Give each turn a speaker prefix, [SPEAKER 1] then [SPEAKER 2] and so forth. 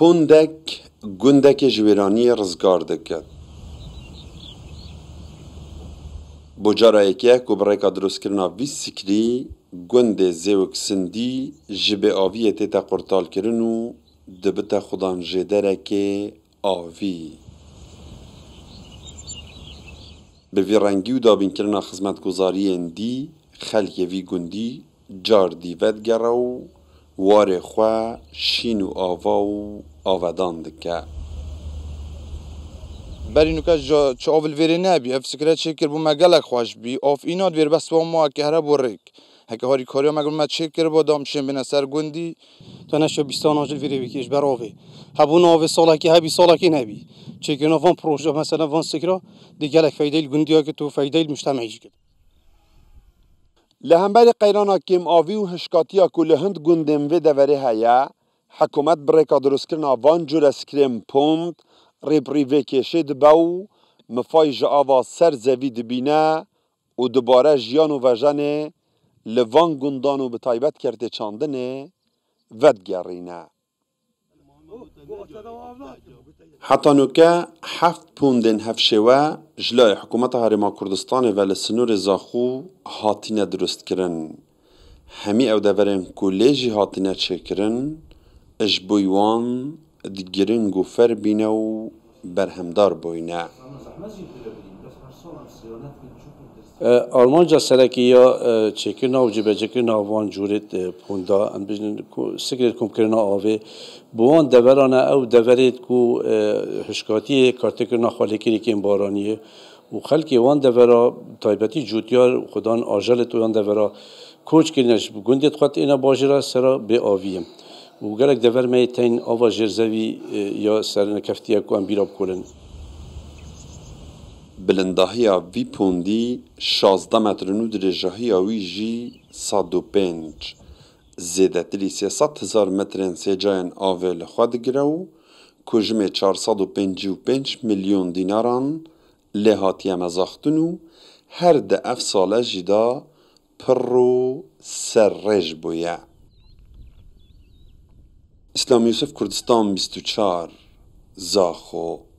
[SPEAKER 1] pondek gundekê ji wêraniyê rizgar dike. Bo cara yekê ku bi rêka dirostkirina vî sikrî gundê zêwek sindî ji bê aviyê tê qurtalkirin û dibite xudan jêderekê avî. Bi vî rengî û dabînkirina xizmetguzariyên dî xelkê vî gundî car dî vedgere û وار شین شینو آوا و آودان دکه برای نکاش جا چه آول ویره نبی اف سکره چه کر بو مگل خواش بی آف ایناد ویر بس با ما که هره بورک هکه هاری کاری ها مگر ما چه کر با دام چه بین سر گندی
[SPEAKER 2] تا نشا بیستان آجل ویره بکیش بر آوه هبون آوه سالکی هبی سالکی نبی چه کرنا وان پروژه مثلا وان سکره دیگلک فایده گندی ها که تو فیده مجتمعیش کرد
[SPEAKER 1] لهمبر قیران کیم آوی و هشکاتی کو لهند گندم و دوره هیا حکومت برکا درست کرنا وان جور اسکرم پومت ریبری و کشید باو مفای جعاوا سر زوی دبینه و دوباره جیان و وجنه لوان گندان و به کرده چاندنه ود حطنوكا حفت بوندن هفشوا جلای حکومت هرما کردستان و لسنور زاخو هاتینه درست کرن همی او دورن کولیجی هاتینه چکرن اش بویوان دگرنگ و فر بینه و برهمدار
[SPEAKER 2] بوینه آلمان جا سرکی یا چکی ناو جبه چکی ناو وان جورت پوندا ان بجن سکرت کم کرنا آوه بوان دورانه او دورید کو هشکاتی کارتی کرنا خالی کری که بارانیه و خلکی وان دورا تایبتی جوتیار خدان آجل تو وان دورا کوچ کرنش گندیت خود اینا باجرا سرا به آویم و گرک دور می تین آوا جرزوی یا سرنکفتیه کو ان بیراب کولن بلنده هاوی پوندی 16 متر
[SPEAKER 1] نود رجاهی هاوی جی 105 زیده تلی سیست هزار متر انسیجاین آوه لخواد گراو که جمعه 455 ملیون دیناران لحاتی هم ازاختونو هر ده اف جدا پرو سر رج اسلام یوسف کردستان 24 زاخو